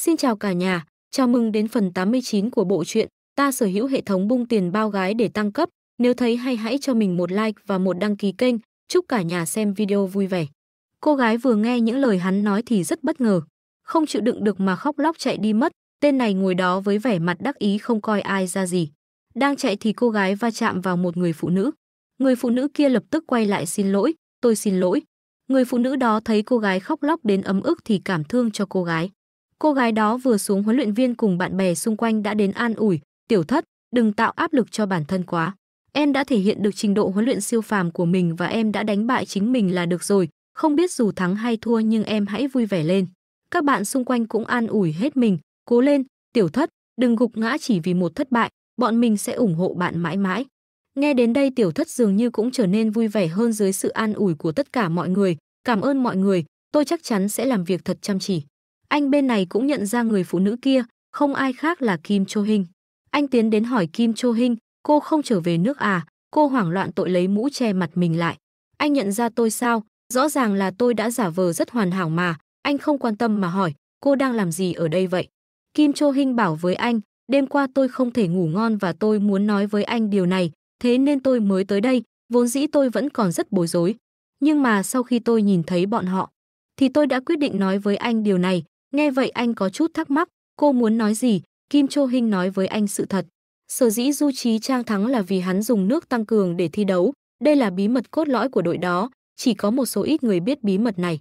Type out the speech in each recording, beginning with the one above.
Xin chào cả nhà, chào mừng đến phần 89 của bộ truyện Ta sở hữu hệ thống bung tiền bao gái để tăng cấp. Nếu thấy hay hãy cho mình một like và một đăng ký kênh. Chúc cả nhà xem video vui vẻ. Cô gái vừa nghe những lời hắn nói thì rất bất ngờ. Không chịu đựng được mà khóc lóc chạy đi mất. Tên này ngồi đó với vẻ mặt đắc ý không coi ai ra gì. Đang chạy thì cô gái va chạm vào một người phụ nữ. Người phụ nữ kia lập tức quay lại xin lỗi. Tôi xin lỗi. Người phụ nữ đó thấy cô gái khóc lóc đến ấm ức thì cảm thương cho cô gái. Cô gái đó vừa xuống huấn luyện viên cùng bạn bè xung quanh đã đến an ủi, "Tiểu Thất, đừng tạo áp lực cho bản thân quá. Em đã thể hiện được trình độ huấn luyện siêu phàm của mình và em đã đánh bại chính mình là được rồi, không biết dù thắng hay thua nhưng em hãy vui vẻ lên." Các bạn xung quanh cũng an ủi hết mình, "Cố lên, Tiểu Thất, đừng gục ngã chỉ vì một thất bại, bọn mình sẽ ủng hộ bạn mãi mãi." Nghe đến đây Tiểu Thất dường như cũng trở nên vui vẻ hơn dưới sự an ủi của tất cả mọi người, "Cảm ơn mọi người, tôi chắc chắn sẽ làm việc thật chăm chỉ." Anh bên này cũng nhận ra người phụ nữ kia, không ai khác là Kim Cho Hinh. Anh tiến đến hỏi Kim Cho Hinh, cô không trở về nước à? Cô hoảng loạn tội lấy mũ che mặt mình lại. Anh nhận ra tôi sao? Rõ ràng là tôi đã giả vờ rất hoàn hảo mà. Anh không quan tâm mà hỏi, cô đang làm gì ở đây vậy? Kim Cho Hinh bảo với anh, đêm qua tôi không thể ngủ ngon và tôi muốn nói với anh điều này, thế nên tôi mới tới đây, vốn dĩ tôi vẫn còn rất bối rối. Nhưng mà sau khi tôi nhìn thấy bọn họ, thì tôi đã quyết định nói với anh điều này, Nghe vậy anh có chút thắc mắc, cô muốn nói gì? Kim Cho Hinh nói với anh sự thật. Sở dĩ Du Chí Trang thắng là vì hắn dùng nước tăng cường để thi đấu, đây là bí mật cốt lõi của đội đó, chỉ có một số ít người biết bí mật này.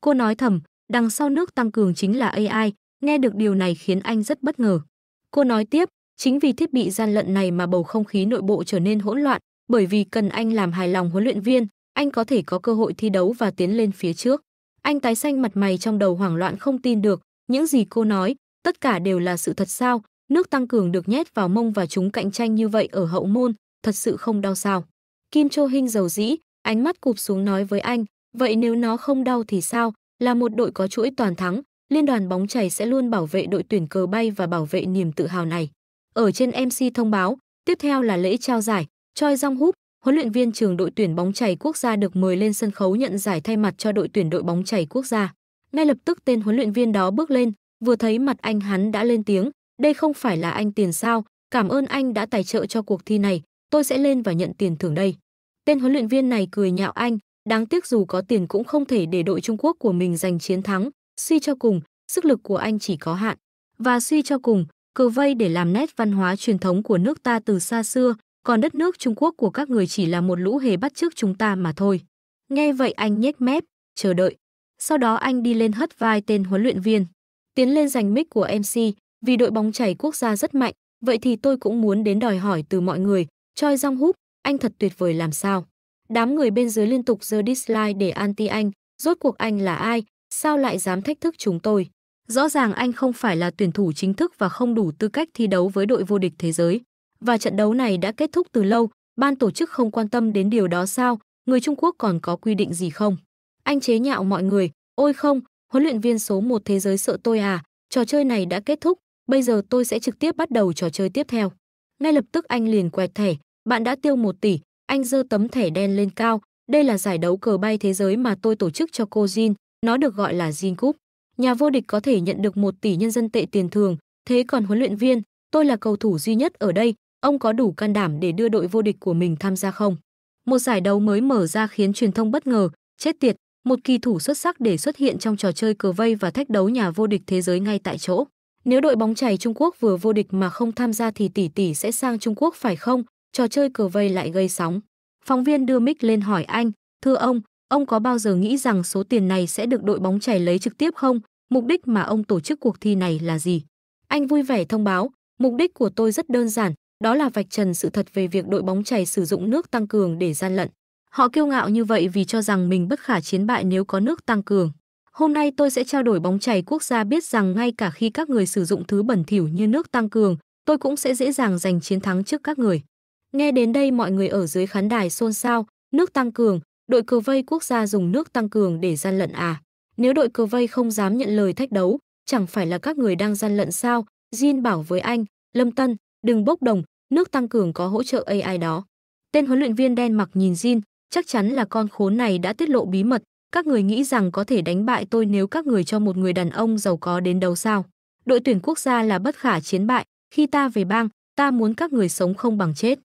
Cô nói thầm, đằng sau nước tăng cường chính là AI, nghe được điều này khiến anh rất bất ngờ. Cô nói tiếp, chính vì thiết bị gian lận này mà bầu không khí nội bộ trở nên hỗn loạn, bởi vì cần anh làm hài lòng huấn luyện viên, anh có thể có cơ hội thi đấu và tiến lên phía trước. Anh tái xanh mặt mày trong đầu hoảng loạn không tin được, những gì cô nói, tất cả đều là sự thật sao? Nước tăng cường được nhét vào mông và chúng cạnh tranh như vậy ở hậu môn, thật sự không đau sao? Kim Cho Hinh giàu dĩ, ánh mắt cụp xuống nói với anh, vậy nếu nó không đau thì sao? Là một đội có chuỗi toàn thắng, liên đoàn bóng chảy sẽ luôn bảo vệ đội tuyển cờ bay và bảo vệ niềm tự hào này. Ở trên MC thông báo, tiếp theo là lễ trao giải, Choi Jong Hoop, huấn luyện viên trường đội tuyển bóng chảy quốc gia được mời lên sân khấu nhận giải thay mặt cho đội tuyển đội bóng chảy quốc gia. Ngay lập tức tên huấn luyện viên đó bước lên, vừa thấy mặt anh hắn đã lên tiếng, đây không phải là anh tiền sao, cảm ơn anh đã tài trợ cho cuộc thi này, tôi sẽ lên và nhận tiền thưởng đây. Tên huấn luyện viên này cười nhạo anh, đáng tiếc dù có tiền cũng không thể để đội Trung Quốc của mình giành chiến thắng, suy cho cùng, sức lực của anh chỉ có hạn. Và suy cho cùng, cờ vây để làm nét văn hóa truyền thống của nước ta từ xa xưa, còn đất nước Trung Quốc của các người chỉ là một lũ hề bắt chước chúng ta mà thôi. Nghe vậy anh nhếch mép, chờ đợi. Sau đó anh đi lên hất vai tên huấn luyện viên, tiến lên giành mic của MC, vì đội bóng chảy quốc gia rất mạnh, vậy thì tôi cũng muốn đến đòi hỏi từ mọi người, choi rong húp, anh thật tuyệt vời làm sao. Đám người bên dưới liên tục giơ dislike để anti anh, rốt cuộc anh là ai, sao lại dám thách thức chúng tôi. Rõ ràng anh không phải là tuyển thủ chính thức và không đủ tư cách thi đấu với đội vô địch thế giới và trận đấu này đã kết thúc từ lâu, ban tổ chức không quan tâm đến điều đó sao, người Trung Quốc còn có quy định gì không? Anh chế nhạo mọi người, ôi không, huấn luyện viên số một thế giới sợ tôi à, trò chơi này đã kết thúc, bây giờ tôi sẽ trực tiếp bắt đầu trò chơi tiếp theo. Ngay lập tức anh liền quẹt thẻ, bạn đã tiêu 1 tỷ, anh giơ tấm thẻ đen lên cao, đây là giải đấu cờ bay thế giới mà tôi tổ chức cho cô Jin, nó được gọi là Jin Cup. Nhà vô địch có thể nhận được 1 tỷ nhân dân tệ tiền thường, thế còn huấn luyện viên, tôi là cầu thủ duy nhất ở đây, Ông có đủ can đảm để đưa đội vô địch của mình tham gia không? Một giải đấu mới mở ra khiến truyền thông bất ngờ, chết tiệt, một kỳ thủ xuất sắc để xuất hiện trong trò chơi cờ vây và thách đấu nhà vô địch thế giới ngay tại chỗ. Nếu đội bóng chày Trung Quốc vừa vô địch mà không tham gia thì tỷ tỷ sẽ sang Trung Quốc phải không? Trò chơi cờ vây lại gây sóng. Phóng viên đưa mic lên hỏi anh, thưa ông, ông có bao giờ nghĩ rằng số tiền này sẽ được đội bóng chày lấy trực tiếp không? Mục đích mà ông tổ chức cuộc thi này là gì? Anh vui vẻ thông báo, mục đích của tôi rất đơn giản, đó là vạch trần sự thật về việc đội bóng chày sử dụng nước tăng cường để gian lận. Họ kiêu ngạo như vậy vì cho rằng mình bất khả chiến bại nếu có nước tăng cường. Hôm nay tôi sẽ trao đổi bóng chày quốc gia biết rằng ngay cả khi các người sử dụng thứ bẩn thỉu như nước tăng cường, tôi cũng sẽ dễ dàng giành chiến thắng trước các người. Nghe đến đây mọi người ở dưới khán đài xôn xao, nước tăng cường, đội cờ vây quốc gia dùng nước tăng cường để gian lận à? Nếu đội cờ vây không dám nhận lời thách đấu, chẳng phải là các người đang gian lận sao? Jin bảo với anh, Lâm Tân, đừng bốc đồng, nước tăng cường có hỗ trợ AI đó. Tên huấn luyện viên đen mặc nhìn Jin, chắc chắn là con khốn này đã tiết lộ bí mật, các người nghĩ rằng có thể đánh bại tôi nếu các người cho một người đàn ông giàu có đến đâu sao. Đội tuyển quốc gia là bất khả chiến bại, khi ta về bang, ta muốn các người sống không bằng chết.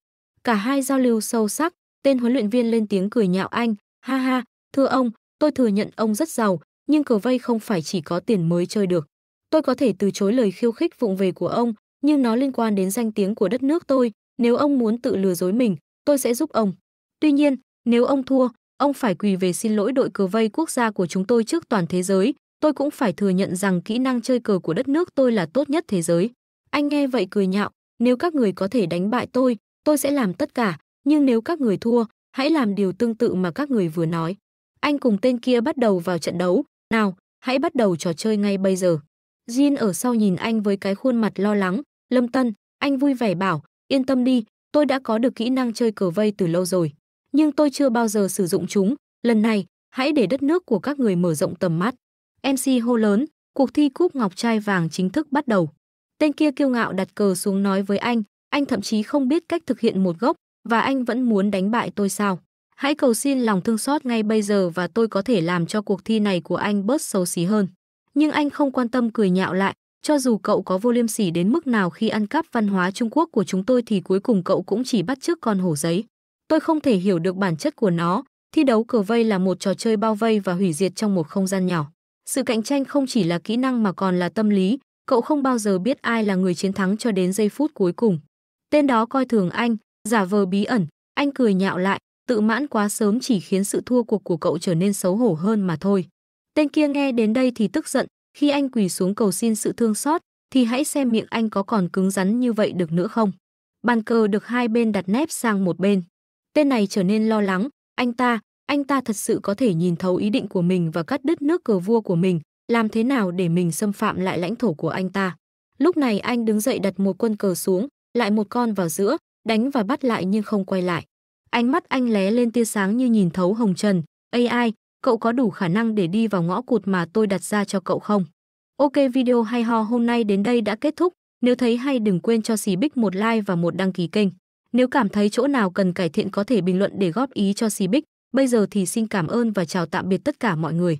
Cả hai giao lưu sâu sắc, tên huấn luyện viên lên tiếng cười nhạo anh, ha ha, thưa ông, tôi thừa nhận ông rất giàu, nhưng cờ vây không phải chỉ có tiền mới chơi được. Tôi có thể từ chối lời khiêu khích vụng về của ông, nhưng nó liên quan đến danh tiếng của đất nước tôi, nếu ông muốn tự lừa dối mình, tôi sẽ giúp ông. Tuy nhiên, nếu ông thua, ông phải quỳ về xin lỗi đội cờ vây quốc gia của chúng tôi trước toàn thế giới, tôi cũng phải thừa nhận rằng kỹ năng chơi cờ của đất nước tôi là tốt nhất thế giới. Anh nghe vậy cười nhạo, nếu các người có thể đánh bại tôi, tôi sẽ làm tất cả, nhưng nếu các người thua, hãy làm điều tương tự mà các người vừa nói. Anh cùng tên kia bắt đầu vào trận đấu, nào, hãy bắt đầu trò chơi ngay bây giờ. Jin ở sau nhìn anh với cái khuôn mặt lo lắng, Lâm Tân, anh vui vẻ bảo, yên tâm đi, tôi đã có được kỹ năng chơi cờ vây từ lâu rồi. Nhưng tôi chưa bao giờ sử dụng chúng, lần này, hãy để đất nước của các người mở rộng tầm mắt. MC hô lớn, cuộc thi cúp ngọc trai vàng chính thức bắt đầu. Tên kia kiêu ngạo đặt cờ xuống nói với anh, anh thậm chí không biết cách thực hiện một gốc và anh vẫn muốn đánh bại tôi sao. Hãy cầu xin lòng thương xót ngay bây giờ và tôi có thể làm cho cuộc thi này của anh bớt xấu xí hơn. Nhưng anh không quan tâm cười nhạo lại, cho dù cậu có vô liêm sỉ đến mức nào khi ăn cắp văn hóa Trung Quốc của chúng tôi thì cuối cùng cậu cũng chỉ bắt chước con hổ giấy. Tôi không thể hiểu được bản chất của nó. Thi đấu cờ vây là một trò chơi bao vây và hủy diệt trong một không gian nhỏ. Sự cạnh tranh không chỉ là kỹ năng mà còn là tâm lý. Cậu không bao giờ biết ai là người chiến thắng cho đến giây phút cuối cùng. Tên đó coi thường anh, giả vờ bí ẩn, anh cười nhạo lại, tự mãn quá sớm chỉ khiến sự thua cuộc của cậu trở nên xấu hổ hơn mà thôi. Tên kia nghe đến đây thì tức giận, khi anh quỳ xuống cầu xin sự thương xót, thì hãy xem miệng anh có còn cứng rắn như vậy được nữa không. Bàn cờ được hai bên đặt nép sang một bên. Tên này trở nên lo lắng, anh ta, anh ta thật sự có thể nhìn thấu ý định của mình và cắt đứt nước cờ vua của mình, làm thế nào để mình xâm phạm lại lãnh thổ của anh ta. Lúc này anh đứng dậy đặt một quân cờ xuống, lại một con vào giữa, đánh và bắt lại nhưng không quay lại. Ánh mắt anh lé lên tia sáng như nhìn thấu hồng trần, AI, cậu có đủ khả năng để đi vào ngõ cụt mà tôi đặt ra cho cậu không? Ok video hay ho hôm nay đến đây đã kết thúc, nếu thấy hay đừng quên cho xì Bích một like và một đăng ký kênh. Nếu cảm thấy chỗ nào cần cải thiện có thể bình luận để góp ý cho xì Bích. Bây giờ thì xin cảm ơn và chào tạm biệt tất cả mọi người.